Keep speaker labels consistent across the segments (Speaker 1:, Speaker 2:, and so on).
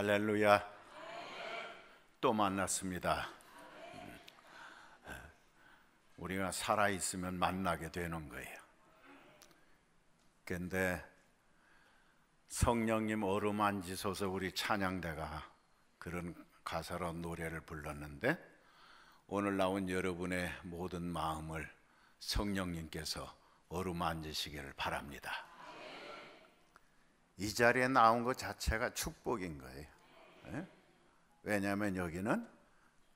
Speaker 1: 할렐루야. 또 만났습니다. 예. 우리가 살아있으면 만나게 되는 거예요. 근데 성령님 얼음 안지소서 우리 찬양대가 그런 가사로 노래를 불렀는데 오늘 나온 여러분의 모든 마음을 성령님께서 얼음 안지시기를 바랍니다. 이 자리에 나온 것 자체가 축복인 거예요. 예? 왜냐하면 여기는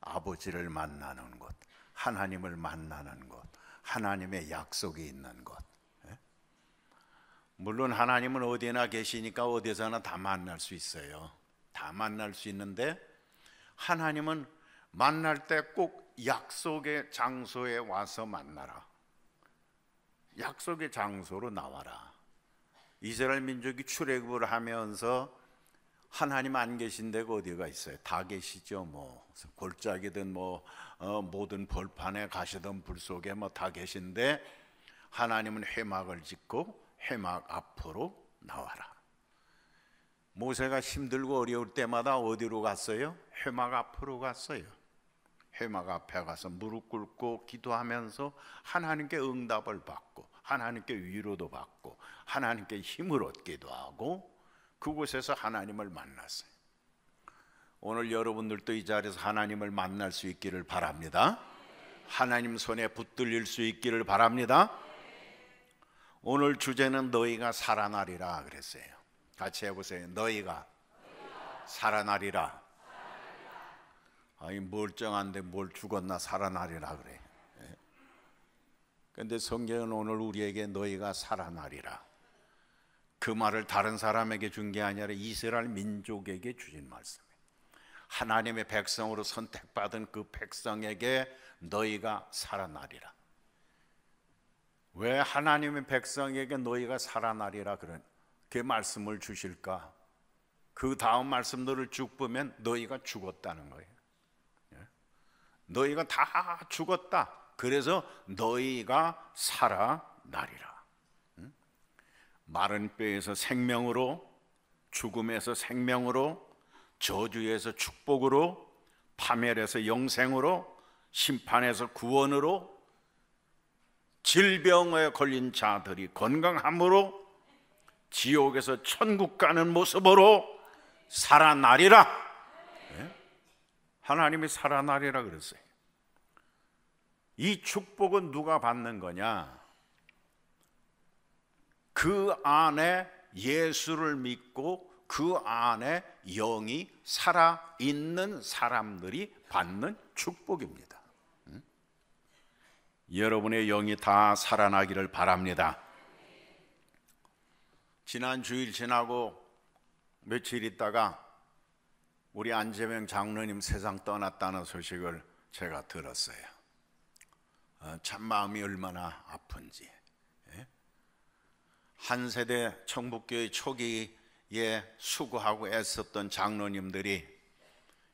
Speaker 1: 아버지를 만나는 곳, 하나님을 만나는 곳, 하나님의 약속이 있는 곳. 예? 물론 하나님은 어디나 계시니까 어디서나 다 만날 수 있어요. 다 만날 수 있는데 하나님은 만날 때 꼭 약속의 장소에 와서 만나라. 약속의 장소로 나와라. 이스라엘 민족이 출애굽을 하면서 하나님 안 계신 데가 어디가 있어요? 다 계시죠. 뭐 골짜기든 뭐 어, 모든 벌판에 가시던 불 속에 뭐 다 계신데 하나님은 회막을 짓고 회막 앞으로 나와라. 모세가 힘들고 어려울 때마다 어디로 갔어요? 회막 앞으로 갔어요. 회막 앞에 가서 무릎 꿇고 기도하면서 하나님께 응답을 받고 하나님께 위로도 받고 하나님께 힘을 얻기도 하고 그곳에서 하나님을 만났어요. 오늘 여러분들도 이 자리에서 하나님을 만날 수 있기를 바랍니다. 하나님 손에 붙들릴 수 있기를 바랍니다. 오늘 주제는 너희가 살아나리라 그랬어요. 같이 해보세요. 너희가 살아나리라. 아이 멀쩡한데 뭘 죽었나 살아나리라 그래. 근데 성경은 오늘 우리에게 너희가 살아나리라. 그 말을 다른 사람에게 준 게 아니라 이스라엘 민족에게 주신 말씀이에요. 하나님의 백성으로 선택받은 그 백성에게 너희가 살아나리라. 왜 하나님의 백성에게 너희가 살아나리라 그런 그 말씀을 주실까? 그 다음 말씀들을 쭉 보면 너희가 죽었다는 거예요. 예? 너희가 다 죽었다. 그래서 너희가 살아나리라. 마른 뼈에서 생명으로, 죽음에서 생명으로, 저주에서 축복으로, 파멸에서 영생으로, 심판에서 구원으로, 질병에 걸린 자들이 건강함으로, 지옥에서 천국 가는 모습으로 살아나리라. 예? 하나님이 살아나리라 그랬어요. 이 축복은 누가 받는 거냐? 그 안에 예수를 믿고 그 안에 영이 살아 있는 사람들이 받는 축복입니다. 응? 여러분의 영이 다 살아나기를 바랍니다. 지난 주일 지나고 며칠 있다가 우리 안재명 장로님 세상 떠났다는 소식을 제가 들었어요. 어, 참 마음이 얼마나 아픈지 예? 한 세대 청북교회 초기에 수고하고 애썼던 장로님들이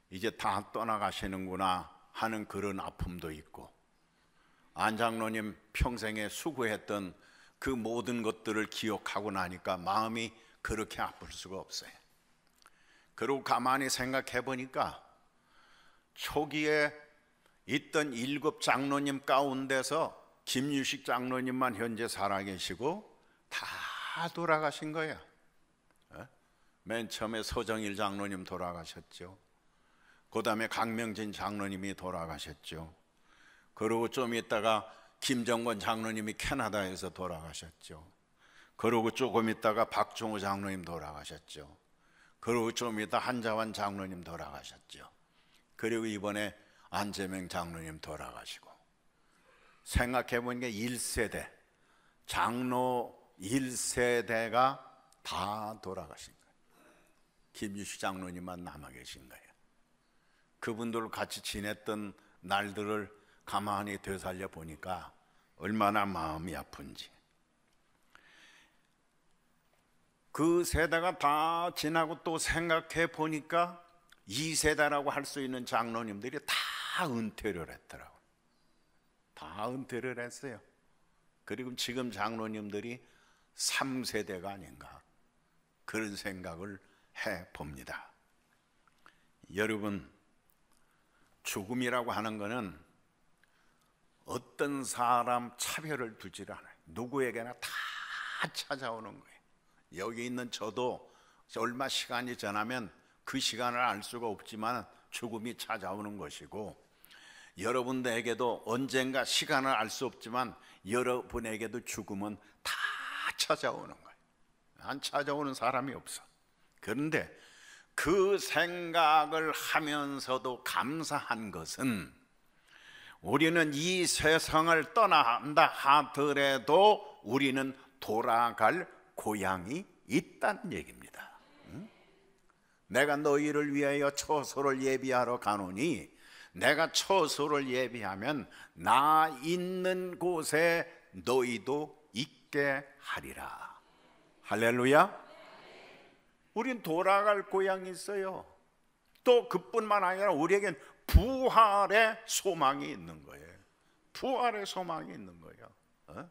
Speaker 1: 이제 다 떠나가시는구나 하는 그런 아픔도 있고 안 장로님 평생에 수고했던 그 모든 것들을 기억하고 나니까 마음이 그렇게 아플 수가 없어요. 그리고 가만히 생각해 보니까 초기에 있던 일곱 장로님 가운데서 김유식 장로님만 현재 살아계시고 다 돌아가신 거야. 어? 맨 처음에 서정일 장로님 돌아가셨죠. 그 다음에 강명진 장로님이 돌아가셨죠. 그러고 좀 있다가 김정권 장로님이 캐나다에서 돌아가셨죠. 그러고 조금 있다가 박종호 장로님 돌아가셨죠. 그러고 좀 있다 한자환 장로님 돌아가셨죠. 그리고 이번에 안재명 장로님 돌아가시고 생각해 보니까 1세대 장로 1세대가 다 돌아가신 거예요. 김유식 장로님만 남아 계신 거예요. 그분들 같이 지냈던 날들을 가만히 되살려 보니까 얼마나 마음이 아픈지. 그 세대가 다 지나고 또 생각해 보니까 이 세대라고 할 수 있는 장로님들이 다다 은퇴를 했더라고. 다 은퇴를 했어요. 그리고 지금 장로님들이 3세대가 아닌가 그런 생각을 해 봅니다. 여러분 죽음이라고 하는 것은 어떤 사람 차별을 두질 않아요. 누구에게나 다 찾아오는 거예요. 여기 있는 저도 얼마 시간이 지나면 그 시간을 알 수가 없지만 죽음이 찾아오는 것이고 여러분들에게도 언젠가 시간을 알 수 없지만 여러분에게도 죽음은 다 찾아오는 거예요. 안 찾아오는 사람이 없어. 그런데 그 생각을 하면서도 감사한 것은 우리는 이 세상을 떠난다 하더라도 우리는 돌아갈 고향이 있다는 얘기입니다. 내가 너희를 위하여 처소를 예비하러 가노니 내가 처소를 예비하면 나 있는 곳에 너희도 있게 하리라. 할렐루야. 우린 돌아갈 고향이 있어요. 또 그뿐만 아니라 우리에겐 부활의 소망이 있는 거예요. 부활의 소망이 있는 거예요. 어?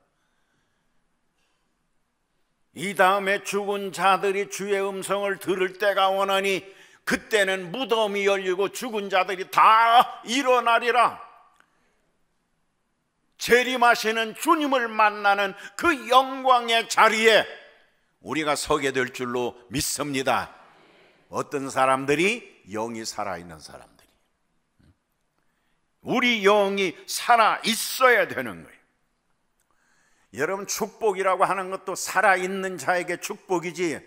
Speaker 1: 이 다음에 죽은 자들이 주의 음성을 들을 때가 오나니 그때는 무덤이 열리고 죽은 자들이 다 일어나리라. 재림하시는 주님을 만나는 그 영광의 자리에 우리가 서게 될 줄로 믿습니다. 어떤 사람들이 영이 살아있는 사람들이. 우리 영이 살아있어야 되는 거예요. 여러분 축복이라고 하는 것도 살아있는 자에게 축복이지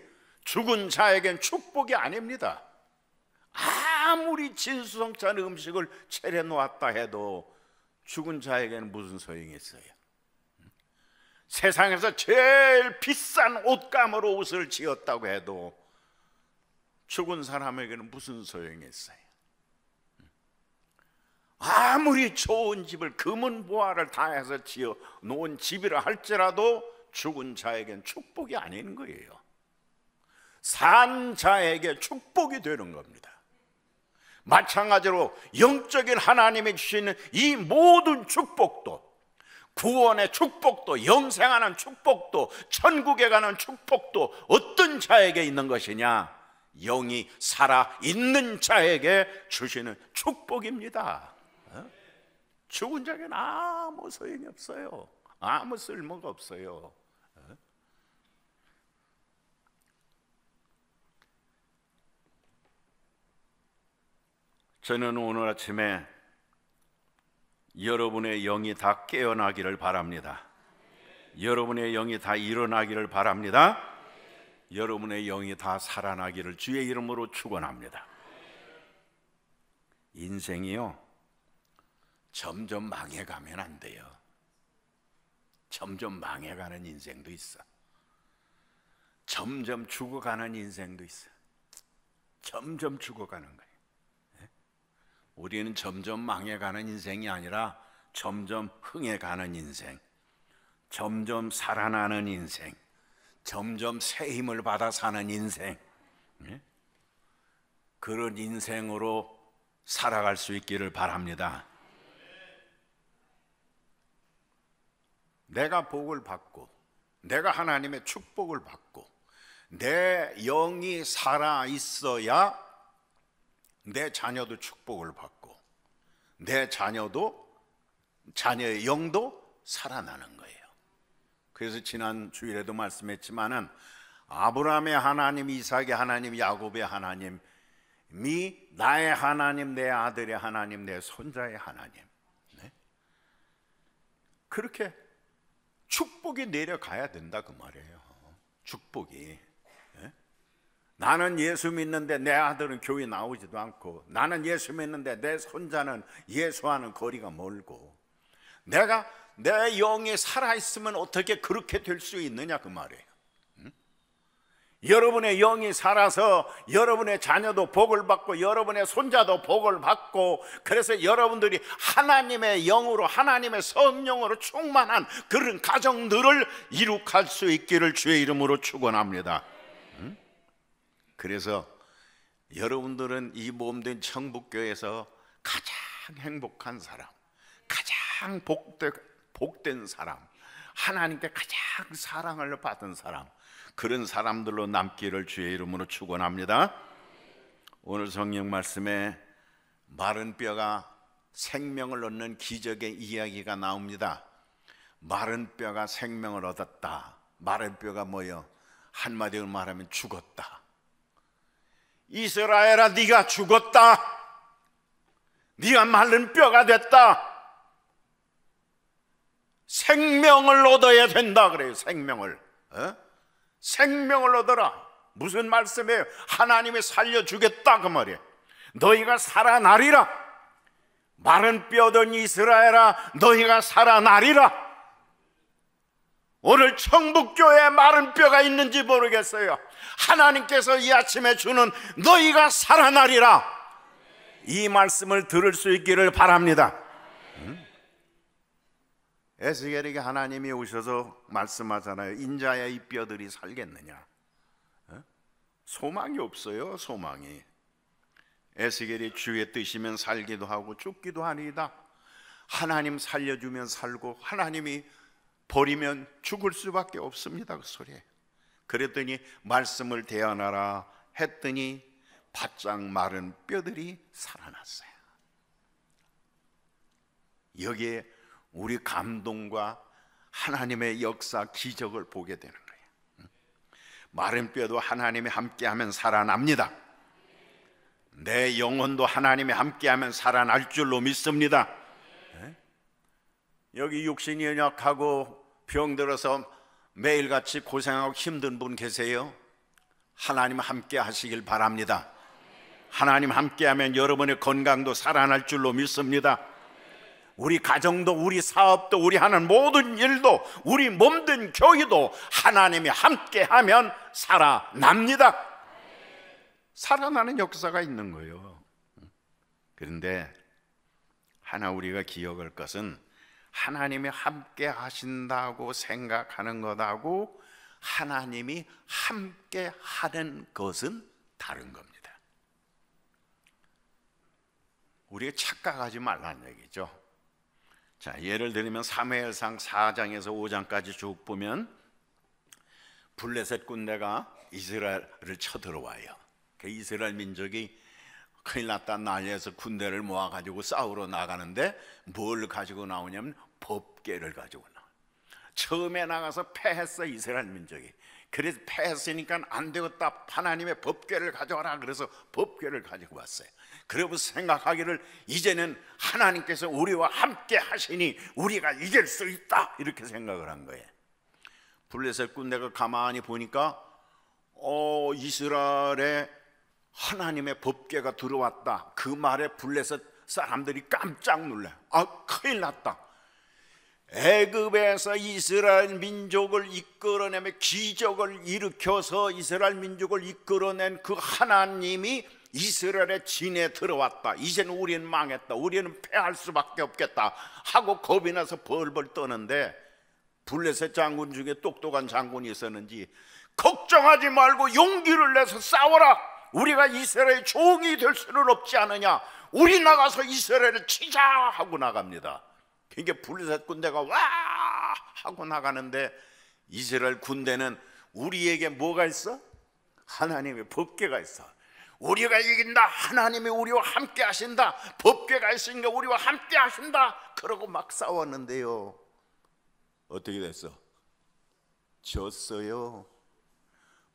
Speaker 1: 죽은 자에겐 축복이 아닙니다. 아무리 진수성찬 음식을 차려 놓았다 해도 죽은 자에게는 무슨 소용이 있어요? 세상에서 제일 비싼 옷감으로 옷을 지었다고 해도 죽은 사람에게는 무슨 소용이 있어요? 아무리 좋은 집을 금은 보화를 다 해서 지어 놓은 집이라 할지라도 죽은 자에겐 축복이 아닌 거예요. 산 자에게 축복이 되는 겁니다. 마찬가지로 영적인 하나님이 주시는 이 모든 축복도 구원의 축복도 영생하는 축복도 천국에 가는 축복도 어떤 자에게 있는 것이냐? 영이 살아 있는 자에게 주시는 축복입니다. 죽은 자에는 아무 소용이 없어요. 아무 쓸모가 없어요. 어? 저는 오늘 아침에 여러분의 영이 다 깨어나기를 바랍니다. 여러분의 영이 다 일어나기를 바랍니다. 여러분의 영이 다 살아나기를 주의 이름으로 축원합니다. 인생이요 점점 망해가면 안 돼요. 점점 망해가는 인생도 있어. 점점 죽어가는 인생도 있어. 점점 죽어가는 거예요. 우리는 점점 망해가는 인생이 아니라 점점 흥해가는 인생, 점점 살아나는 인생, 점점 새 힘을 받아 사는 인생, 예? 그런 인생으로 살아갈 수 있기를 바랍니다. 내가 복을 받고 내가 하나님의 축복을 받고 내 영이 살아 있어야 내 자녀도 축복을 받고 내 자녀도 자녀의 영도 살아나는 거예요. 그래서 지난 주일에도 말씀했지만은 아브라함의 하나님, 이삭의 하나님, 야곱의 하나님미 나의 하나님, 내 아들의 하나님, 내 손자의 하나님. 네? 그렇게 축복이 내려가야 된다 그 말이에요. 축복이. 예? 나는 예수 믿는데 내 아들은 교회 나오지도 않고 나는 예수 믿는데 내 손자는 예수와는 거리가 멀고 내가 내 영이 살아있으면 어떻게 그렇게 될 수 있느냐 그 말이에요. 여러분의 영이 살아서 여러분의 자녀도 복을 받고 여러분의 손자도 복을 받고 그래서 여러분들이 하나님의 영으로 하나님의 성령으로 충만한 그런 가정들을 이룩할 수 있기를 주의 이름으로 축원합니다. 그래서 여러분들은 이 몸된 청북교에서 가장 행복한 사람, 가장 복된, 복된 사람, 하나님께 가장 사랑을 받은 사람, 그런 사람들로 남기를 주의 이름으로 축원합니다. 오늘 성경 말씀에 마른 뼈가 생명을 얻는 기적의 이야기가 나옵니다. 마른 뼈가 생명을 얻었다. 마른 뼈가 뭐요? 한마디로 말하면 죽었다. 이스라엘아 네가 죽었다. 네가 마른 뼈가 됐다. 생명을 얻어야 된다 그래요. 생명을. 어? 생명을 얻어라. 무슨 말씀이에요? 하나님이 살려주겠다 그 말이에요. 너희가 살아나리라. 마른 뼈던 이스라엘아 너희가 살아나리라. 오늘 청북교회에 마른 뼈가 있는지 모르겠어요. 하나님께서 이 아침에 주는 너희가 살아나리라. 이 말씀을 들을 수 있기를 바랍니다. 에스겔에게 하나님이 오셔서 말씀하잖아요. 인자의 이 뼈들이 살겠느냐? 어? 소망이 없어요. 소망이. 에스겔이 주의 뜻이면 살기도 하고 죽기도 하니이다 하나님 살려주면 살고 하나님이 버리면 죽을 수밖에 없습니다. 그 소리에. 그랬더니 말씀을 대안하라 했더니 바짝 마른 뼈들이 살아났어요. 여기에 우리 감동과 하나님의 역사 기적을 보게 되는 거예요. 마른 뼈도 하나님이 함께하면 살아납니다. 내 영혼도 하나님이 함께하면 살아날 줄로 믿습니다. 예? 여기 육신이 연약하고 병들어서 매일같이 고생하고 힘든 분 계세요? 하나님 함께 하시길 바랍니다. 하나님 함께하면 여러분의 건강도 살아날 줄로 믿습니다. 우리 가정도 우리 사업도 우리 하는 모든 일도 우리 몸든 교회도 하나님이 함께하면 살아납니다. 살아나는 역사가 있는 거예요. 그런데 하나 우리가 기억할 것은 하나님이 함께 하신다고 생각하는 것하고 하나님이 함께 하는 것은 다른 겁니다. 우리가 착각하지 말라는 얘기죠. 자, 예를 들면 사무엘상 4장에서 5장까지 쭉 보면 블레셋 군대가 이스라엘을 쳐들어와요. 그 이스라엘 민족이 큰일 났다 난리에서 군대를 모아가지고 싸우러 나가는데 뭘 가지고 나오냐면 법계를 가지고 처음에 나가서 패했어 이스라엘 민족이. 그래서 패했으니까 안 되겠다. 하나님의 법궤를 가져와라. 그래서 법궤를 가지고 왔어요. 그러고 생각하기를 이제는 하나님께서 우리와 함께 하시니 우리가 이길 수 있다. 이렇게 생각을 한 거예요. 불레셋 군대가 가만히 보니까 어 이스라엘에 하나님의 법궤가 들어왔다. 그 말에 불레셋 사람들이 깜짝 놀래. 아 큰일 났다. 애굽에서 이스라엘 민족을 이끌어내며 기적을 일으켜서 이스라엘 민족을 이끌어낸 그 하나님이 이스라엘의 진에 들어왔다. 이제는 우리는 망했다. 우리는 패할 수밖에 없겠다. 하고 겁이 나서 벌벌 떠는데 블레셋 장군 중에 똑똑한 장군이 있었는지 걱정하지 말고 용기를 내서 싸워라. 우리가 이스라엘 의 종이 될 수는 없지 않느냐. 우리 나가서 이스라엘을 치자 하고 나갑니다. 이게 불리사 군대가 와 하고 나가는데 이스라엘 군대는 우리에게 뭐가 있어? 하나님의 법계가 있어. 우리가 이긴다. 하나님이 우리와 함께 하신다. 법계가 있으니까 우리와 함께 하신다. 그러고 막 싸웠는데요. 어떻게 됐어? 졌어요.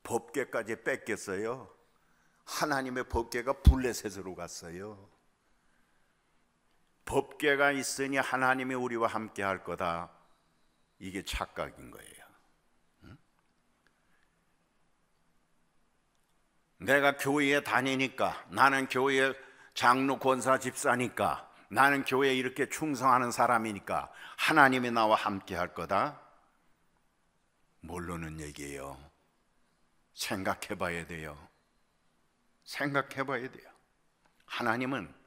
Speaker 1: 법계까지 뺏겼어요. 하나님의 법계가 불레셋으로 갔어요. 법계가 있으니 하나님이 우리와 함께 할 거다. 이게 착각인 거예요. 내가 교회에 다니니까 나는 교회 장로 권사 집사니까 나는 교회에 이렇게 충성하는 사람이니까 하나님이 나와 함께 할 거다. 모르는 얘기예요. 생각해 봐야 돼요. 생각해 봐야 돼요. 하나님은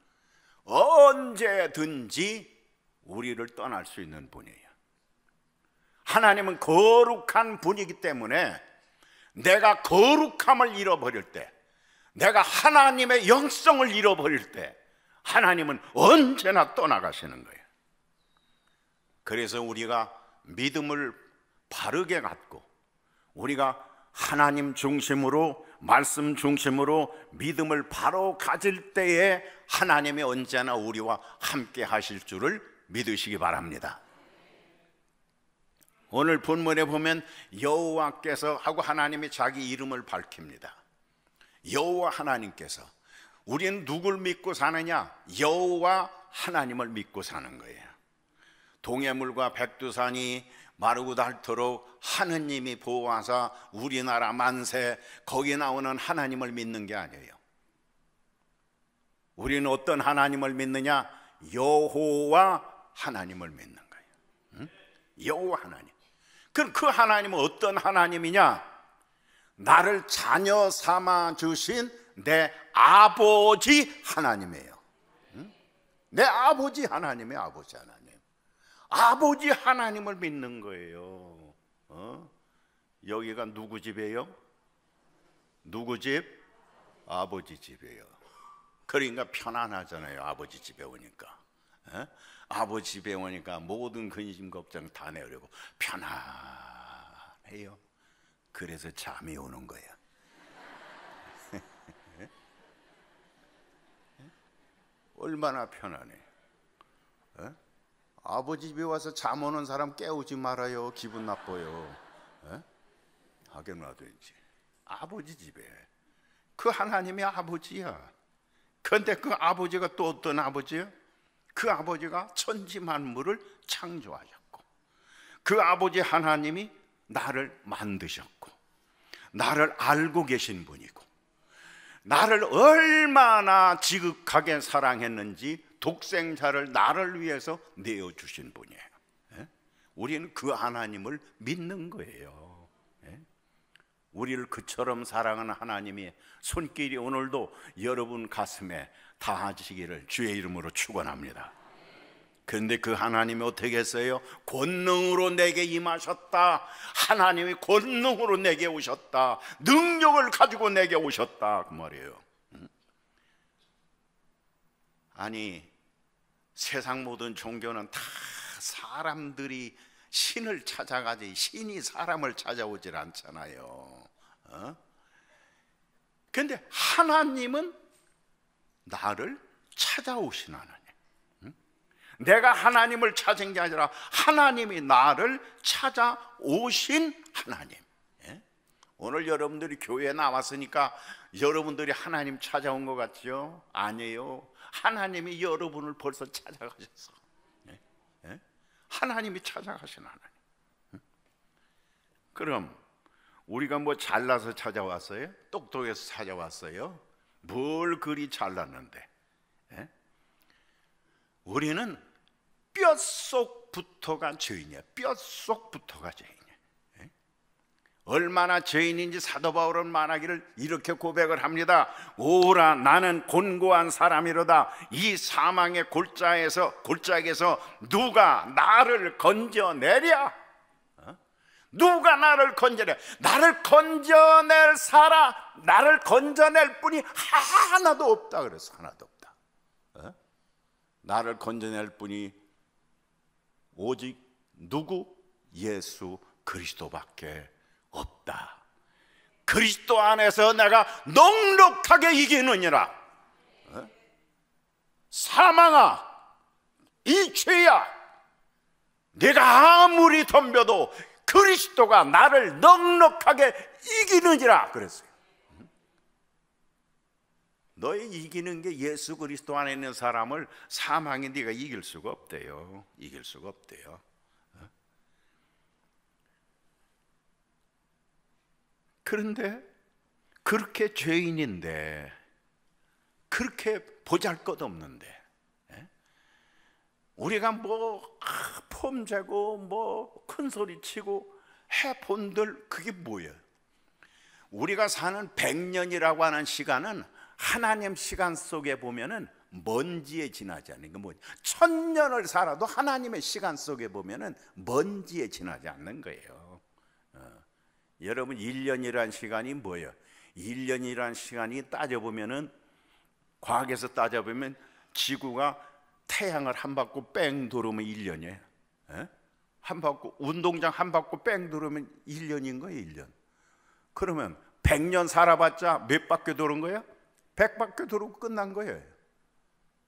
Speaker 1: 언제든지 우리를 떠날 수 있는 분이에요. 하나님은 거룩한 분이기 때문에 내가 거룩함을 잃어버릴 때, 내가 하나님의 영성을 잃어버릴 때, 하나님은 언제나 떠나가시는 거예요. 그래서 우리가 믿음을 바르게 갖고, 우리가 하나님 중심으로 말씀 중심으로 믿음을 바로 가질 때에 하나님이 언제나 우리와 함께 하실 줄을 믿으시기 바랍니다. 오늘 본문에 보면 여호와께서 하고 하나님이 자기 이름을 밝힙니다. 여호와 하나님께서 우리는 누굴 믿고 사느냐? 여호와 하나님을 믿고 사는 거예요. 동해물과 백두산이 마르고 닳도록 하느님이 보호하사 우리나라 만세 거기 나오는 하나님을 믿는 게 아니에요. 우리는 어떤 하나님을 믿느냐? 여호와 하나님을 믿는 거예요. 응? 여호와 하나님. 그럼 그 하나님은 어떤 하나님이냐? 나를 자녀 삼아 주신 내 아버지 하나님이에요. 응? 내 아버지 하나님의 아버지 하나님. 아버지 하나님을 믿는 거예요. 어? 여기가 누구 집이에요? 누구 집? 아버지 집이에요. 그러니까 편안하잖아요. 아버지 집에 오니까. 에? 어? 아버지 집에 오니까 모든 근심 걱정 다 내려고 편안해요. 그래서 잠이 오는 거야. 얼마나 편안해. 에? 어? 아버지 집에 와서 잠 오는 사람 깨우지 말아요. 기분 나빠요. 예? 하게 놔둬지 아버지 집에. 그 하나님이 아버지야. 그런데 그 아버지가 또 어떤 아버지야? 그 아버지가 천지 만물을 창조하셨고, 그 아버지 하나님이 나를 만드셨고, 나를 알고 계신 분이고, 나를 얼마나 지극하게 사랑했는지 독생자를 나를 위해서 내어 주신 분이에요. 예? 우리는 그 하나님을 믿는 거예요. 예? 우리를 그처럼 사랑하는 하나님이 손길이 오늘도 여러분 가슴에 닿아지기를 주의 이름으로 축원합니다. 그데그 하나님이 어떻게 했어요? 권능으로 내게 임하셨다. 하나님이 권능으로 내게 오셨다. 능력을 가지고 내게 오셨다. 그 말이에요. 음? 아니, 세상 모든 종교는 다 사람들이 신을 찾아가지 신이 사람을 찾아오질 않잖아요. 어? 근데 하나님은 나를 찾아오신 하나님. 내가 하나님을 찾은 게 아니라 하나님이 나를 찾아오신 하나님. 예? 오늘 여러분들이 교회에 나왔으니까 여러분들이 하나님 찾아온 것 같죠? 아니에요. 하나님이 여러분을 벌써 찾아가셨어. 예? 예? 하나님이 찾아가신 하나님. 그럼 우리가 뭐 잘나서 찾아왔어요? 똑똑해서 찾아왔어요? 뭘 그리 잘났는데? 예? 우리는 뼛속부터가 죄인이야. 뼛속부터가 죄인. 얼마나 죄인인지 사도 바울은 말하기를 이렇게 고백을 합니다. 오라 나는 곤고한 사람이로다. 이 사망의 골짜에서 골짜에서 누가 나를 건져내랴? 어? 누가 나를 건져내? 나를 건져낼 사람, 나를 건져낼 분이 하나도 없다 그래서 하나도 없다. 어? 나를 건져낼 분이 오직 누구? 예수 그리스도밖에 없다. 그리스도 안에서 내가 넉넉하게 이기느니라. 어? 사망아, 이죄야, 내가 아무리 덤벼도 그리스도가 나를 넉넉하게 이기느니라 그랬어요. 너의 이기는 게 예수 그리스도 안에 있는 사람을 사망에 네가 이길 수가 없대요. 이길 수가 없대요. 그런데 그렇게 죄인인데 그렇게 보잘것 없는데 예? 우리가 뭐 아, 폼재고 뭐 큰소리 치고 해본들 그게 뭐예요? 우리가 사는 100년이라고 하는 시간은 하나님 시간 속에 보면은 먼지에 지나지 않는 거뭐 천년을 살아도 하나님의 시간 속에 보면은 먼지에 지나지 않는 거예요. 여러분 1년이란 시간이 뭐예요? 1년이란 시간이 따져보면은 과학에서 따져보면 지구가 태양을 한 바퀴 뺑 돌으면 1년이에요. 에? 예? 한 바퀴 운동장 한 바퀴 뺑 돌으면 1년인 거예요, 1년. 그러면 100년 살아봤자 몇 바퀴 도는 거예요? 100바퀴 도고 끝난 거예요.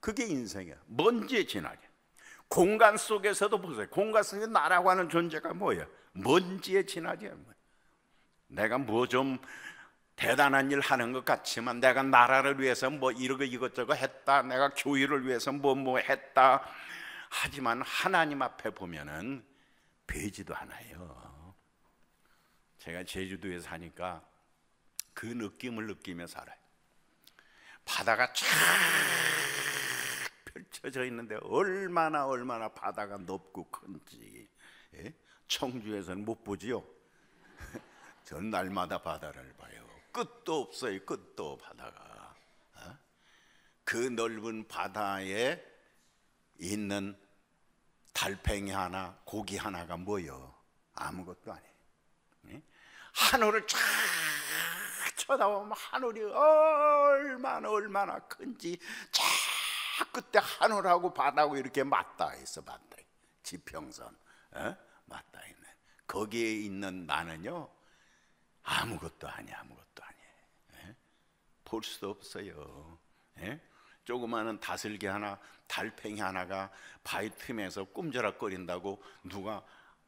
Speaker 1: 그게 인생이야. 먼지에 지나게. 공간 속에서도 보세요. 공간 속에 나라고 하는 존재가 뭐예요? 먼지에 지나지 않 내가 뭐 좀 대단한 일 하는 것 같지만 내가 나라를 위해서 뭐 이러고 이것저것 했다. 내가 교회를 위해서 뭐뭐 뭐 했다. 하지만 하나님 앞에 보면은 되지도 않아요. 제가 제주도에 사니까 그 느낌을 느끼며 살아요. 바다가 쫙 펼쳐져 있는데 얼마나 얼마나 바다가 높고 큰지 예? 청주에서는 못 보지요. 전 날마다 바다를 봐요. 끝도 없어요. 끝도 바다가. 어? 그 넓은 바다에 있는 달팽이 하나, 고기 하나가 뭐요? 아무것도 아니에요. 하늘을 쫙 쳐다보면 하늘이 얼마나 얼마나 큰지 쫙 그때 하늘하고 바다하고 이렇게 맞닿아 있어 맞닿아 지평선 에? 어? 맞닿아 있는 거기에 있는 나는요 아무것도 아니야, 아무것도 아니에 예? 볼 수도 없어요. 예? 조그마한 다슬기 하나, 달팽이 하나가 바위 틈에서 꿈절락거린다고 누가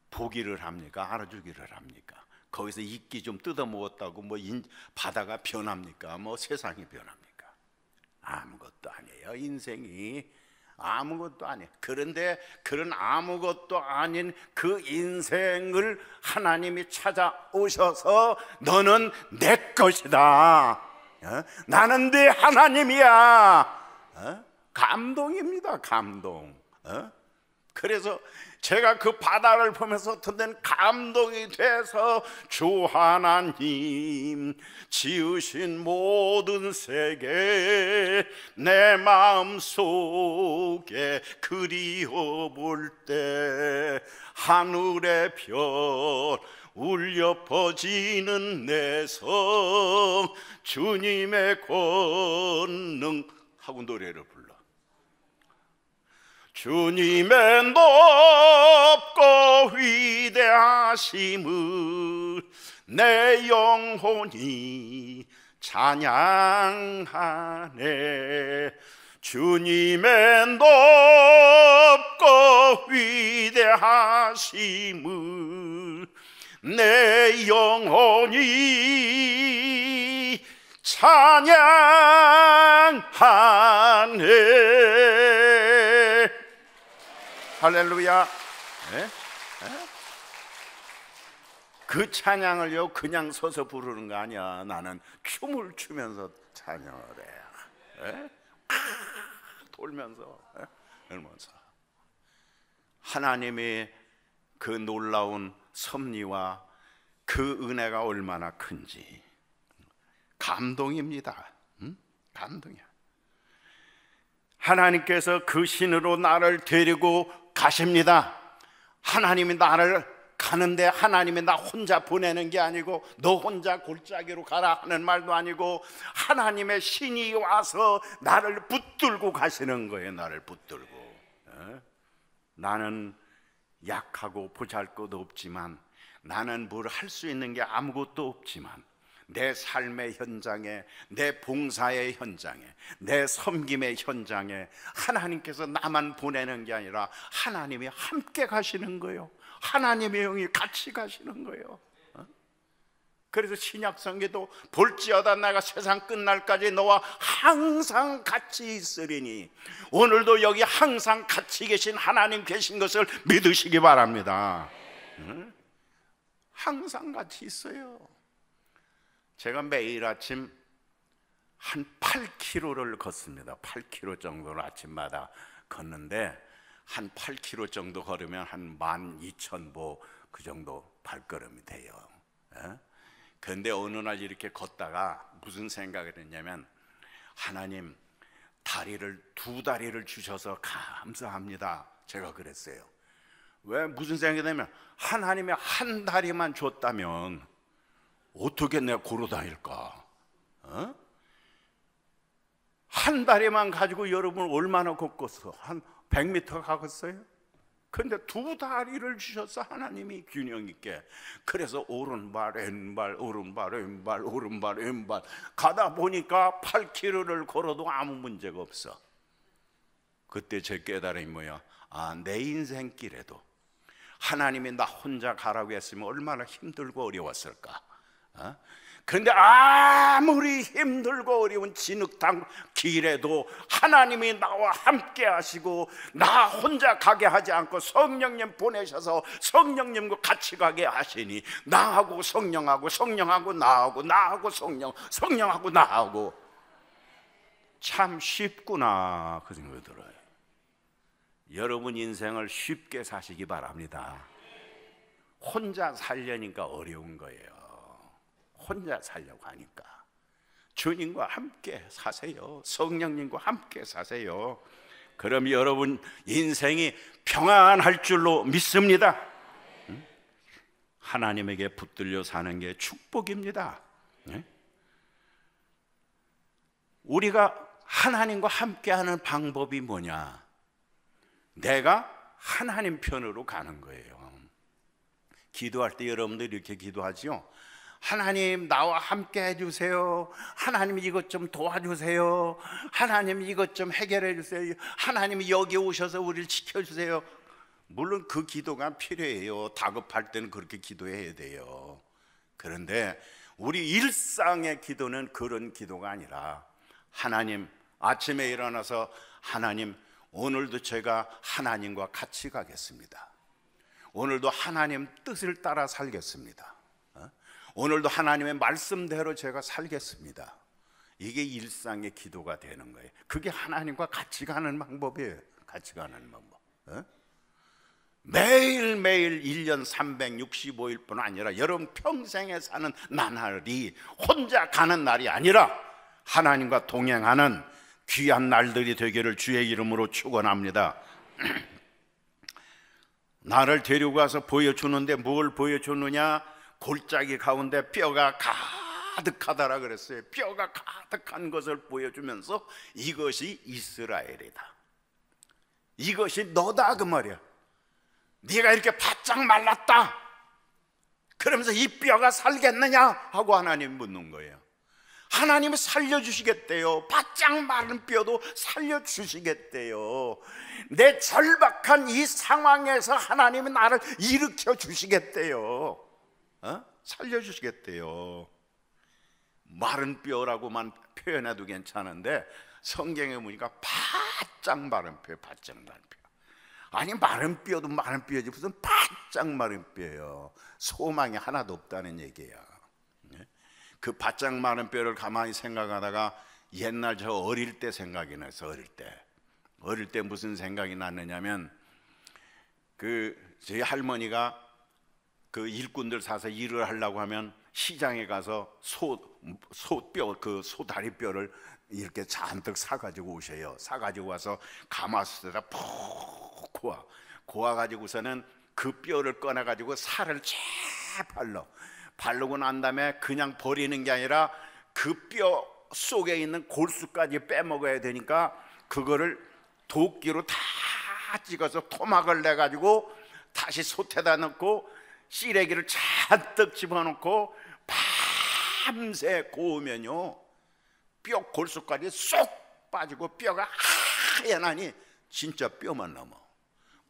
Speaker 1: 보기를 합니까? 알아주기를 합니까? 거기서 이끼 좀 뜯어 먹었다고 뭐 인, 바다가 변합니까? 뭐 세상이 변합니까? 아무것도 아니에요. 인생이 아무것도 아니에요. 그런데 그런 아무것도 아닌 그 인생을 하나님이 찾아오셔서 너는 내 것이다. 어? 나는 네 하나님이야. 어? 감동입니다, 감동. 어? 그래서 제가 그 바다를 보면서 듣는 감동이 돼서 주 하나님 지으신 모든 세계 내 마음속에 그리워볼 때 하늘의 별 울려 퍼지는 내성 주님의 권능 하고 노래를 불러 주님의 높고 위대하심을 내 영혼이 찬양하네 주님의 높고 위대하심을 내 영혼이 찬양하네 할렐루야. 에? 예? 에? 예? 그 찬양을요 그냥 서서 부르는 거 아니야. 나는 춤을 추면서 찬양을 해. 에? 예? 아, 돌면서 에? 러면서 하나님의 그 놀라운 섭리와 그 은혜가 얼마나 큰지 감동입니다. 응? 감동이야. 하나님께서 그 신으로 나를 데리고 가십니다. 하나님이 나를 가는데 하나님이 나 혼자 보내는 게 아니고 너 혼자 골짜기로 가라 하는 말도 아니고 하나님의 신이 와서 나를 붙들고 가시는 거예요. 나를 붙들고. 어? 나는 약하고 보잘것도 없지만 나는 뭘 할 수 있는 게 아무것도 없지만 내 삶의 현장에, 내 봉사의 현장에, 내 섬김의 현장에 하나님께서 나만 보내는 게 아니라 하나님이 함께 가시는 거예요. 하나님의 영이 같이 가시는 거예요. 어? 그래서 신약성계도 볼지어다 내가 세상 끝날까지 너와 항상 같이 있으리니 오늘도 여기 항상 같이 계신 하나님 계신 것을 믿으시기 바랍니다. 항상 같이 있어요. 제가 매일 아침 한 8km를 걷습니다. 8km 정도를 아침마다 걷는데 한 8km 정도 걸으면 한 12,000보 그 정도 발걸음이 돼요. 예? 그런데 어느 날 이렇게 걷다가 무슨 생각이드냐면 하나님 다리를 두 다리를 주셔서 감사합니다. 제가 그랬어요. 왜 무슨 생각이 되면 하나님의 한 다리만 줬다면 어떻게 내가 걸어 다닐까? 어? 한 다리만 가지고 여러분 얼마나 걷겠어? 한 100m 가겠어요? 근데 두 다리를 주셔서 하나님이 균형 있게 그래서 오른발 왼발 오른발 왼발 오른발 왼발 가다 보니까 8km를 걸어도 아무 문제가 없어. 그때 제 깨달음이 뭐야? 아, 내 인생길에도 하나님이 나 혼자 가라고 했으면 얼마나 힘들고 어려웠을까? 어? 그런데 아무리 힘들고 어려운 진흙탕 길에도 하나님이 나와 함께 하시고 나 혼자 가게 하지 않고 성령님 보내셔서 성령님과 같이 가게 하시니 나하고 성령하고 성령하고 나하고 나하고 성령 성령하고 나하고 참 쉽구나 그 생각이 들어요 여러분 인생을 쉽게 사시기 바랍니다 혼자 살려니까 어려운 거예요 혼자 살려고 하니까 주님과 함께 사세요. 성령님과 함께 사세요. 그럼 여러분 인생이 평안할 줄로 믿습니다. 하나님에게 붙들려 사는 게 축복입니다. 네? 우리가 하나님과 함께하는 방법이 뭐냐? 내가 하나님 편으로 가는 거예요. 기도할 때 여러분들 이렇게 기도하지요. 하나님 나와 함께 해주세요. 하나님 이것 좀 도와주세요. 하나님 이것 좀 해결해 주세요. 하나님 여기 오셔서 우리를 지켜주세요. 물론 그 기도가 필요해요. 다급할 때는 그렇게 기도해야 돼요. 그런데 우리 일상의 기도는 그런 기도가 아니라 하나님 아침에 일어나서 하나님 오늘도 제가 하나님과 같이 가겠습니다. 오늘도 하나님 뜻을 따라 살겠습니다. 오늘도 하나님의 말씀대로 제가 살겠습니다. 이게 일상의 기도가 되는 거예요. 그게 하나님과 같이 가는 방법이에요. 같이 가는 방법. 어? 매일매일 1년 365일뿐 아니라 여러분 평생에 사는 나날이 혼자 가는 날이 아니라 하나님과 동행하는 귀한 날들이 되기를 주의 이름으로 축원합니다. 나를 데리고 가서 보여주는데 뭘 보여주느냐? 골짜기 가운데 뼈가 가득하다라 그랬어요. 뼈가 가득한 것을 보여주면서 이것이 이스라엘이다. 이것이 너다 그 말이야. 네가 이렇게 바짝 말랐다. 그러면서 이 뼈가 살겠느냐 하고 하나님 묻는 거예요. 하나님은 살려주시겠대요. 바짝 마른 뼈도 살려주시겠대요. 내 절박한 이 상황에서 하나님은 나를 일으켜 주시겠대요. 어? 살려주시겠대요. 마른 뼈라고만 표현해도 괜찮은데 성경에 보니까 바짝 마른 뼈, 바짝 마른 뼈. 아니 마른 뼈도 마른 뼈지 무슨 바짝 마른 뼈예요. 소망이 하나도 없다는 얘기야. 예? 그 바짝 마른 뼈를 가만히 생각하다가 옛날 저 어릴 때 생각이 나서 어릴 때 어릴 때 무슨 생각이 났느냐면 그 저희 할머니가 그 일꾼들 사서 일을 하려고 하면 시장에 가서 소 소뼈 그 소다리뼈를 이렇게 잔뜩 사 가지고 오셔요. 사 가지고 와서 가마솥에다 푹 고아 고아 가지고서는 그 뼈를 꺼내 가지고 살을 재발로 발르고난 다음에 그냥 버리는 게 아니라 그 뼈 속에 있는 골수까지 빼먹어야 되니까 그거를 도끼로 다 찍어서 토막을 내 가지고 다시 솥에다 넣고 시래기를 잔뜩 집어넣고 밤새 고우면요 뼈 골수까지 쏙 빠지고 뼈가 하얘나니 진짜 뼈만 남아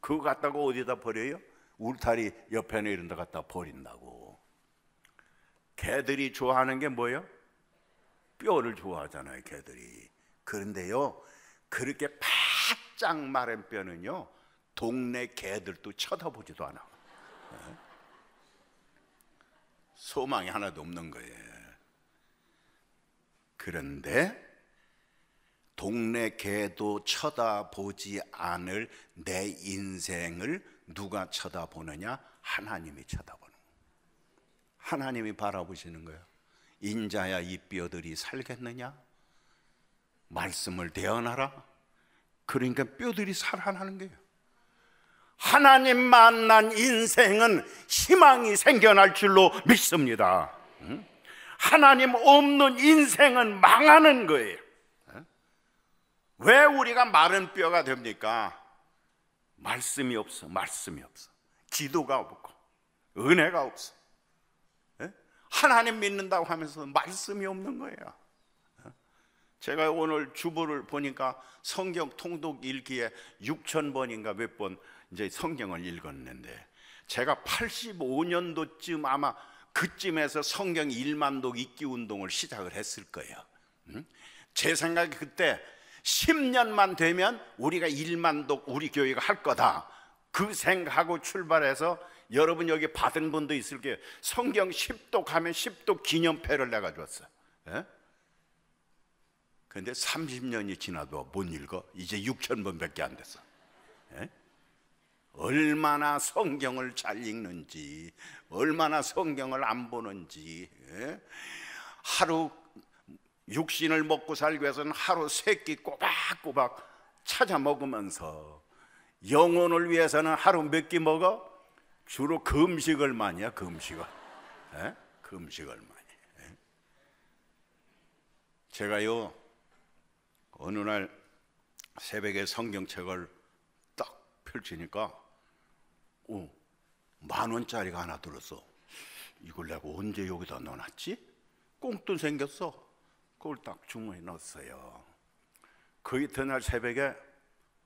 Speaker 1: 그거 갖다가 어디다 버려요? 울타리 옆에는 이런 데 갖다 버린다고 개들이 좋아하는 게 뭐예요? 뼈를 좋아하잖아요 개들이 그런데요 그렇게 바짝 마른 뼈는요 동네 개들도 쳐다보지도 않아 네. 소망이 하나도 없는 거예요. 그런데 동네 개도 쳐다보지 않을 내 인생을 누가 쳐다보느냐? 하나님이 쳐다보는 거예요. 하나님이 바라보시는 거예요. 인자야 이 뼈들이 살겠느냐? 말씀을 대언하라. 그러니까 뼈들이 살아나는 거예요. 하나님 만난 인생은 희망이 생겨날 줄로 믿습니다. 하나님 없는 인생은 망하는 거예요. 왜 우리가 마른 뼈가 됩니까? 말씀이 없어, 말씀이 없어. 기도가 없고, 은혜가 없어. 하나님 믿는다고 하면서 말씀이 없는 거예요. 제가 오늘 주부를 보니까 성경 통독 읽기에 6천 번인가 몇번 이제 성경을 읽었는데 제가 85년도쯤 아마 그쯤에서 성경 1만 독 읽기 운동을 시작을 했을 거예요. 음? 제 생각에 그때 10년만 되면 우리가 1만 독 우리 교회가 할 거다. 그 생각하고 출발해서 여러분 여기 받은 분도 있을 게 성경 10독 하면 10독 기념패를 내가 줬어. 예? 근데 30년이 지나도 못 읽어. 이제 6천 번밖에 안 됐어. 예? 얼마나 성경을 잘 읽는지, 얼마나 성경을 안 보는지, 예? 하루 육신을 먹고 살기 위해서는 하루 세 끼 꼬박꼬박 찾아 먹으면서 영혼을 위해서는 하루 몇 끼 먹어? 주로 금식을 많이 해, 금식을. 에? 예? 금식을 많이. 에? 예? 제가요, 어느 날 새벽에 성경책을 딱 펼치니까 어, 만 원짜리가 하나 들었어. 이걸 내가 언제 여기다 넣어놨지? 꽁돈 생겼어. 그걸 딱 주머니에 넣었어요. 그 이튿날 새벽에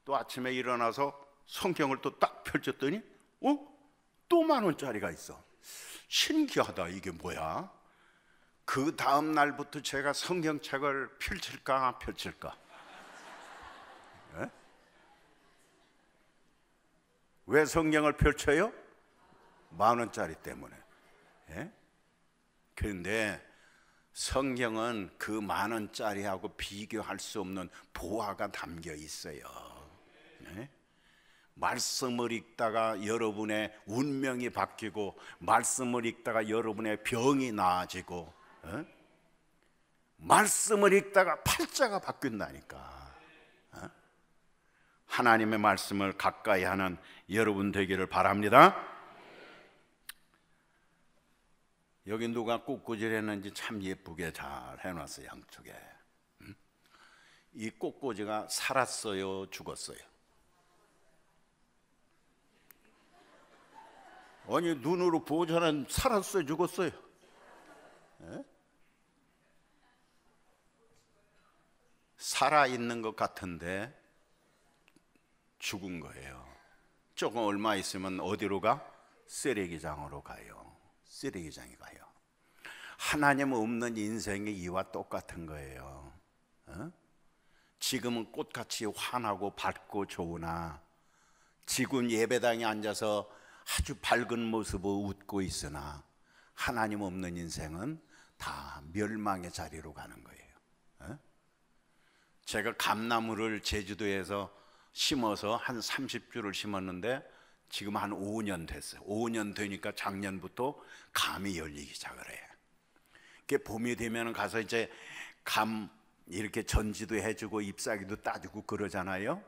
Speaker 1: 또 아침에 일어나서 성경을 또 딱 펼쳤더니 어? 또 만 원짜리가 있어. 신기하다. 이게 뭐야? 그 다음 날부터 제가 성경책을 펼칠까 펼칠까 왜 성경을 펼쳐요? 만 원짜리 때문에. 예? 그런데 성경은 그 만 원짜리하고 비교할 수 없는 보화가 담겨 있어요. 예? 말씀을 읽다가 여러분의 운명이 바뀌고 말씀을 읽다가 여러분의 병이 나아지고 예? 말씀을 읽다가 팔자가 바뀐다니까. 하나님의 말씀을 가까이 하는 여러분 되기를 바랍니다. 여기 누가 꽃꽂이했는지 참 예쁘게 잘 해놨어요 양쪽에. 이 꽃꽂이가 살았어요, 죽었어요. 아니 눈으로 보자는 살았어요, 죽었어요. 에? 살아 있는 것 같은데 죽은 거예요. 조금 얼마 있으면 어디로 가? 쓰레기장으로 가요. 쓰레기장에 가요. 하나님 없는 인생이 이와 똑같은 거예요. 어? 지금은 꽃같이 환하고 밝고 좋으나 지금 예배당에 앉아서 아주 밝은 모습으로 웃고 있으나 하나님 없는 인생은 다 멸망의 자리로 가는 거예요. 어? 제가 감나무를 제주도에서 심어서 한 30주를 심었는데 지금 한 5년 됐어요. 5년 되니까 작년부터 감이 열리기 시작을 해. 이게 봄이 되면 가서 이제 감 이렇게 전지도 해주고 잎사귀도 따주고 그러잖아요.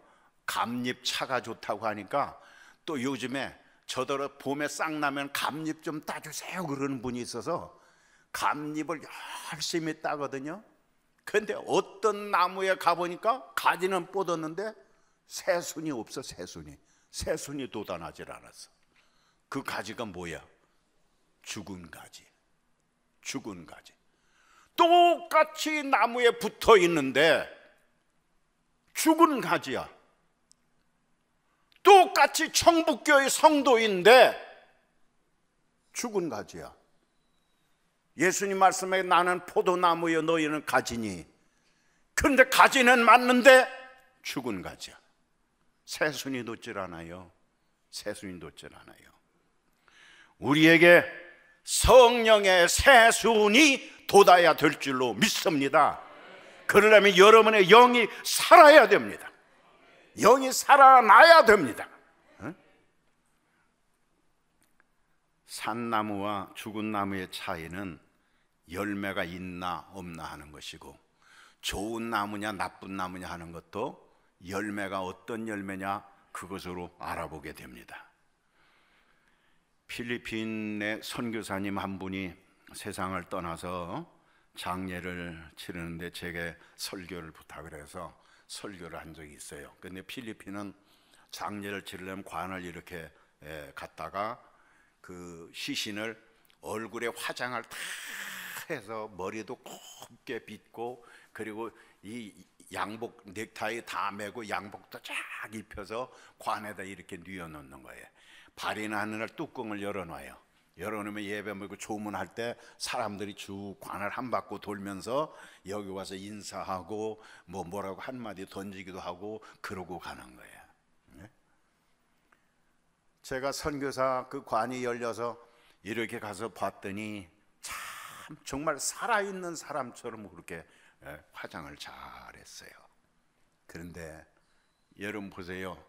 Speaker 1: 감잎 차가 좋다고 하니까 또 요즘에 저더러 봄에 싹 나면 감잎 좀 따주세요 그러는 분이 있어서 감잎을 열심히 따거든요. 근데 어떤 나무에 가보니까 가지는 뻗었는데 새순이 없어 새순이 새순이 도단하질 않았어 그 가지가 뭐야? 죽은 가지 죽은 가지 똑같이 나무에 붙어 있는데 죽은 가지야 똑같이 청북교의 성도인데 죽은 가지야 예수님 말씀에 나는 포도나무여 너희는 가지니 그런데 가지는 맞는데 죽은 가지야 새순이 돋질 않아요. 새순이 돋질 않아요. 우리에게 성령의 새순이 돋아야 될 줄로 믿습니다. 그러려면 여러분의 영이 살아야 됩니다. 영이 살아나야 됩니다. 산나무와 죽은 나무의 차이는 열매가 있나 없나 하는 것이고 좋은 나무냐 나쁜 나무냐 하는 것도 열매가 어떤 열매냐 그것으로 알아보게 됩니다. 필리핀의 선교사님 한 분이 세상을 떠나서 장례를 치르는데 제게 설교를 부탁을 해서 설교를 한 적이 있어요. 근데 필리핀은 장례를 치르려면 관을 이렇게 갔다가 예, 그 시신을 얼굴에 화장을 다 해서 머리도 곱게 빗고 그리고 이 양복 넥타이 다 메고 양복도 쫙 입혀서 관에다 이렇게 뉘어놓는 거예요. 발이나 하늘 뚜껑을 열어놔요. 열어놓으면 예배 모고 조문할 때 사람들이 쭉 관을 한 바퀴 돌면서 여기 와서 인사하고 뭐 뭐라고 한마디 던지기도 하고 그러고 가는 거예요. 예? 제가 선교사 그 관이 열려서 이렇게 가서 봤더니 참 정말 살아있는 사람처럼 그렇게 예, 화장을 잘했어요. 그런데 여러분 보세요.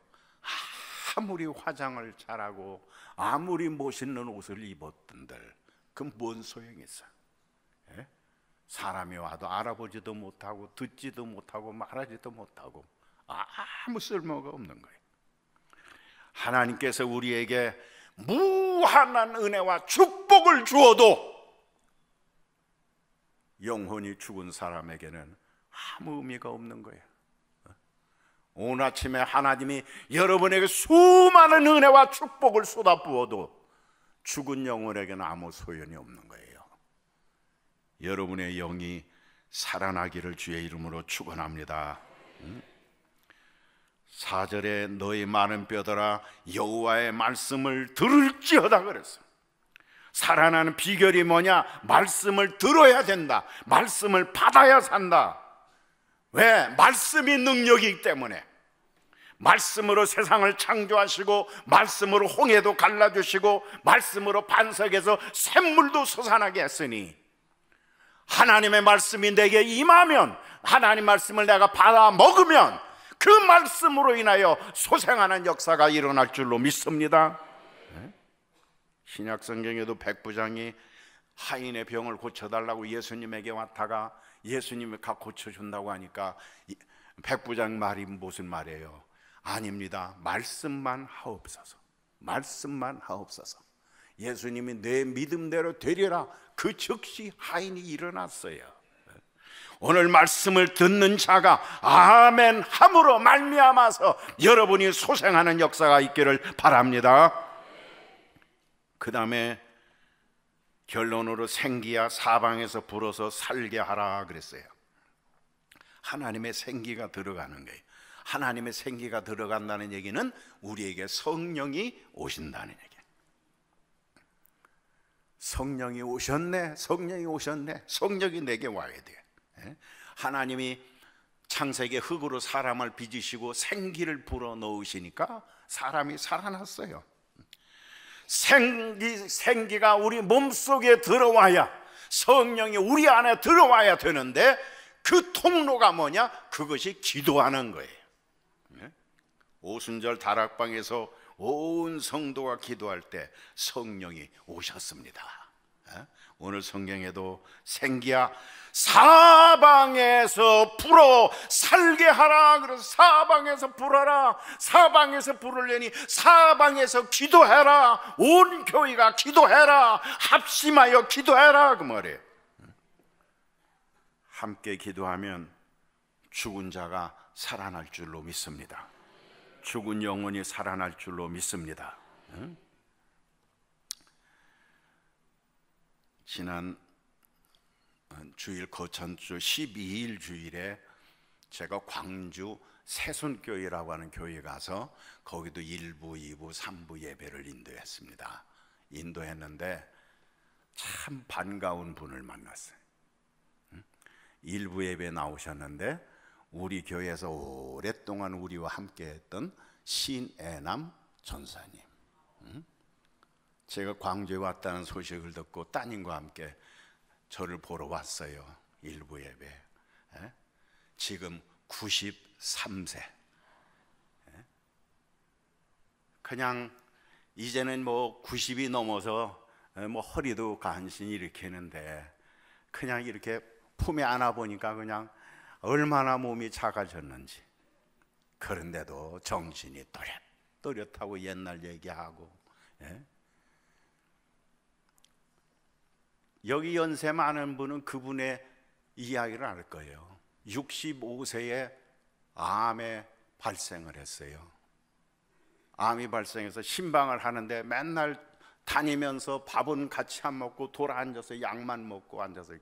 Speaker 1: 아무리 화장을 잘하고 아무리 멋있는 옷을 입었던들 그건 뭔 소용이 있어? 예? 사람이 와도 알아보지도 못하고 듣지도 못하고 말하지도 못하고 아무 쓸모가 없는 거예요. 하나님께서 우리에게 무한한 은혜와 축복을 주어도 영혼이 죽은 사람에게는 아무 의미가 없는 거예요. 오늘 아침에 하나님이 여러분에게 수많은 은혜와 축복을 쏟아부어도 죽은 영혼에게는 아무 소용이 없는 거예요. 여러분의 영이 살아나기를 주의 이름으로 축원합니다. 응? 절에 너희 많은 뼈들아 여호와의 말씀을 들을지어다 그랬어요. 살아나는 비결이 뭐냐? 말씀을 들어야 된다. 말씀을 받아야 산다. 왜? 말씀이 능력이기 때문에. 말씀으로 세상을 창조하시고 말씀으로 홍해도 갈라주시고 말씀으로 반석에서 샘물도 솟아나게 했으니 하나님의 말씀이 내게 임하면 하나님 말씀을 내가 받아 먹으면 그 말씀으로 인하여 소생하는 역사가 일어날 줄로 믿습니다. 신약 성경에도 백부장이 하인의 병을 고쳐달라고 예수님에게 왔다가 예수님이 가 고쳐준다고 하니까 백부장 말이 무슨 말이에요? 아닙니다. 말씀만 하옵소서. 말씀만 하옵소서. 예수님이 내 믿음대로 되리라. 그 즉시 하인이 일어났어요. 오늘 말씀을 듣는 자가 아멘 함으로 말미암아서 여러분이 소생하는 역사가 있기를 바랍니다. 그 다음에 결론으로 생기야 사방에서 불어서 살게 하라 그랬어요. 하나님의 생기가 들어가는 거예요. 하나님의 생기가 들어간다는 얘기는 우리에게 성령이 오신다는 얘기. 성령이 오셨네, 성령이 오셨네, 성령이 내게 와야 돼. 예? 하나님이 창세기 흙으로 사람을 빚으시고 생기를 불어 넣으시니까 사람이 살아났어요. 생기, 생기가 우리 몸속에 들어와야 성령이 우리 안에 들어와야 되는데 그 통로가 뭐냐? 그것이 기도하는 거예요. 예? 오순절 다락방에서 온 성도가 기도할 때 성령이 오셨습니다. 예? 오늘 성경에도 생기야 사방에서 불어 살게 하라 그래서 사방에서 불어라 사방에서 불을 내니 사방에서 기도해라 온 교회가 기도해라 합심하여 기도해라 그 말이에요 함께 기도하면 죽은 자가 살아날 줄로 믿습니다 죽은 영혼이 살아날 줄로 믿습니다 응? 지난 주일 거천주 12일 주일에 제가 광주 세순교회라고 하는 교회 에 가서 거기도 1부, 2부, 3부 예배를 인도했습니다. 인도했는데 참 반가운 분을 만났어요. 1부 예배 나오셨는데 우리 교회에서 오랫동안 우리와 함께 했던 신애남 전사님. 제가 광주에 왔다는 소식을 듣고 따님과 함께 저를 보러 왔어요. 일부 예배. 에? 예? 지금 93세. 에? 예? 그냥 이제는 뭐 90이 넘어서 예, 뭐 허리도 간신히 일으키는데 그냥 이렇게 품에 안아 보니까 그냥 얼마나 몸이 작아졌는지. 그런데도 정신이 또렷 또렷하고 옛날 얘기하고 에? 여기 연세 많은 분은 그분의 이야기를 알 거예요. 65세에 암에 발생을 했어요. 암이 발생해서 신방을 하는데 맨날 다니면서 밥은 같이 안 먹고 돌아 앉아서 약만 먹고 앉아서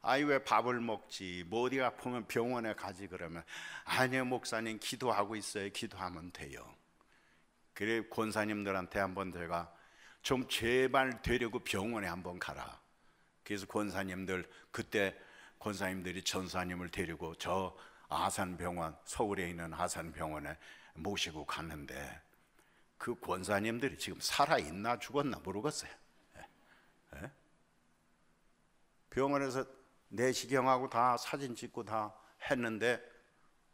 Speaker 1: 아이 왜 밥을 먹지? 머리 뭐 디 아프면 병원에 가지 그러면 아니요 목사님 기도하고 있어요. 기도하면 돼요. 그래 권사님들한테 한번 제가 좀 제발 되려고 병원에 한번 가라. 그래서 권사님들 그때 권사님들이 전사님을 데리고 저 아산병원 서울에 있는 아산병원에 모시고 갔는데 그 권사님들이 지금 살아 있나 죽었나 모르겠어요. 예. 예? 병원에서 내시경하고 다 사진 찍고 다 했는데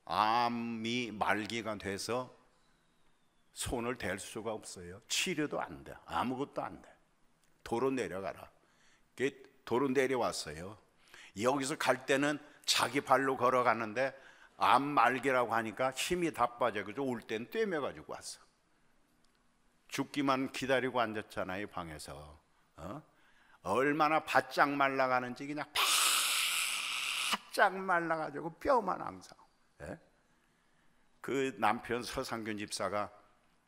Speaker 1: 암이 말기가 돼서 손을 댈 수가 없어요. 치료도 안 돼. 아무것도 안 돼. 도로 내려가라. 그 도로 내려왔어요. 여기서 갈 때는 자기 발로 걸어가는데 암말기라고 하니까 힘이 다 빠져가지고 올 때는 떼매가지고 왔어. 죽기만 기다리고 앉았잖아요 방에서. 어? 얼마나 바짝 말라가는지 그냥 바짝 말라가지고 뼈만 항상. 예? 그 남편 서상균 집사가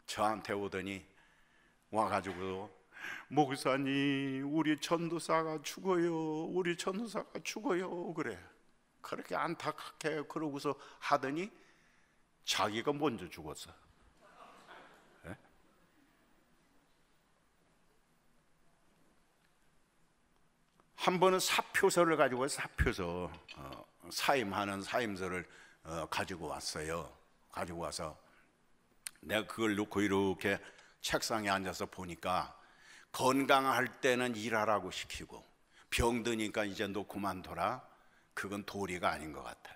Speaker 1: 저한테 오더니 와가지고 목사님, 우리 전도사가 죽어요. 우리 전도사가 죽어요. 그래. 그렇게 안타깝게 그러고서 하더니 자기가 먼저 죽었어. 네? 한 번은 사표서를 가지고 사표서 어, 사임하는 사임서를 어, 가지고 왔어요. 가지고 와서 내가 그걸 놓고 이렇게 책상에 앉아서 보니까 건강할 때는 일하라고 시키고 병드니까 이제 너 그만둬라. 그건 도리가 아닌 것 같아.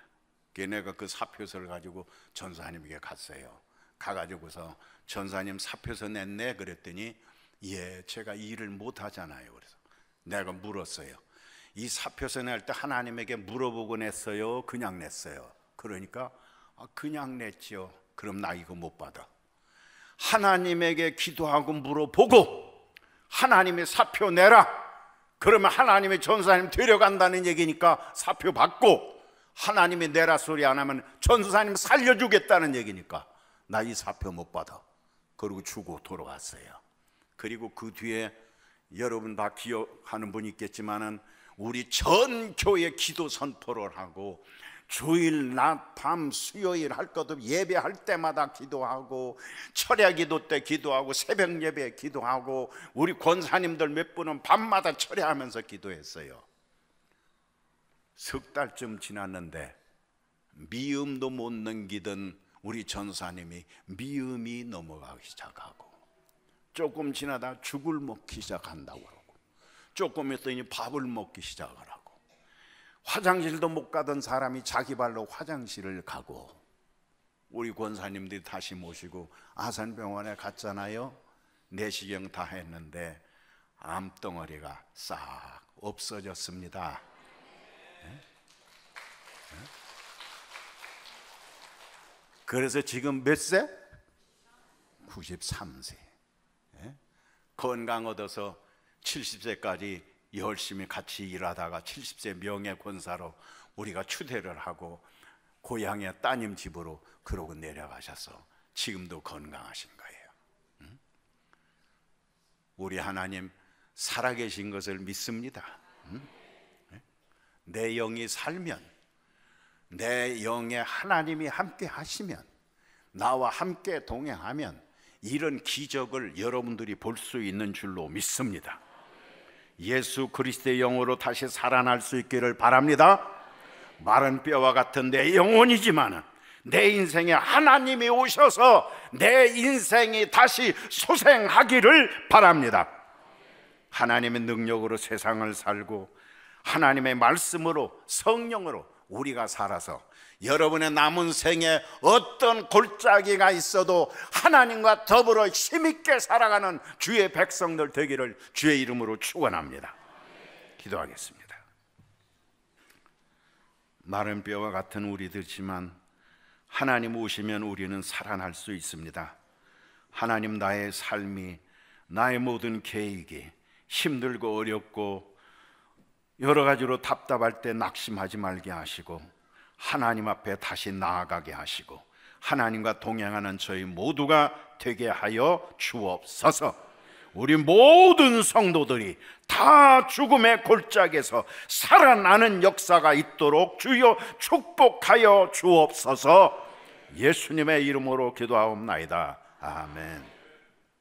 Speaker 1: 걔네가 그 사표서를 가지고 전사님에게 갔어요. 가가지고서 전사님 사표서 냈네 그랬더니 예 제가 일을 못 하잖아요. 그래서 내가 물었어요. 이 사표서 낼 때 하나님에게 물어보고 냈어요. 그냥 냈어요. 그러니까 아, 그냥 냈지 그럼 나 이거 못 받아. 하나님에게 기도하고 물어보고 하나님의 사표 내라. 그러면 하나님의 전사님 데려간다는 얘기니까 사표 받고 하나님의 내라 소리 안 하면 전사님 살려주겠다는 얘기니까 나 이 사표 못 받아. 그리고 주고 돌아왔어요. 그리고 그 뒤에 여러분 다 기억하는 분이 있겠지만은 우리 전 교회 기도 선포를 하고 주일 낮 밤 수요일 할것 없이 예배할 때마다 기도하고 철야 기도 때 기도하고 새벽 예배 기도하고 우리 권사님들 몇 분은 밤마다 철야하면서 기도했어요. 석 달쯤 지났는데 미음도 못 넘기던 우리 전사님이 미음이 넘어가기 시작하고 조금 지나다 죽을 먹기 시작한다고 그러고 조금 했더니 밥을 먹기 시작하고 화장실도 못 가던 사람이 자기 발로 화장실을 가고 우리 권사님들이 다시 모시고 아산병원에 갔잖아요. 내시경 다 했는데 암덩어리가 싹 없어졌습니다. 예? 예? 그래서 지금 몇 세? 93세. 예? 건강 얻어서 70세까지 열심히 같이 일하다가 70세 명예 권사로 우리가 추대를 하고 고향의 따님 집으로 그러고 내려가셔서 지금도 건강하신 거예요. 우리 하나님 살아계신 것을 믿습니다. 네? 내 영이 살면 내 영에 하나님이 함께 하시면 나와 함께 동행하면 이런 기적을 여러분들이 볼 수 있는 줄로 믿습니다. 예수 그리스도의 영으로 다시 살아날 수 있기를 바랍니다. 마른 뼈와 같은 내 영혼이지만은 내 인생에 하나님이 오셔서 내 인생이 다시 소생하기를 바랍니다. 하나님의 능력으로 세상을 살고 하나님의 말씀으로 성령으로 우리가 살아서 여러분의 남은 생에 어떤 골짜기가 있어도 하나님과 더불어 힘있게 살아가는 주의 백성들 되기를 주의 이름으로 축원합니다. 기도하겠습니다. 마른 뼈와 같은 우리들지만 하나님 오시면 우리는 살아날 수 있습니다. 하나님 나의 삶이 나의 모든 계획이 힘들고 어렵고 여러 가지로 답답할 때 낙심하지 말게 하시고 하나님 앞에 다시 나아가게 하시고 하나님과 동행하는 저희 모두가 되게 하여 주옵소서. 우리 모든 성도들이 다 죽음의 골짜기에서 살아나는 역사가 있도록 주여 축복하여 주옵소서. 예수님의 이름으로 기도하옵나이다. 아멘.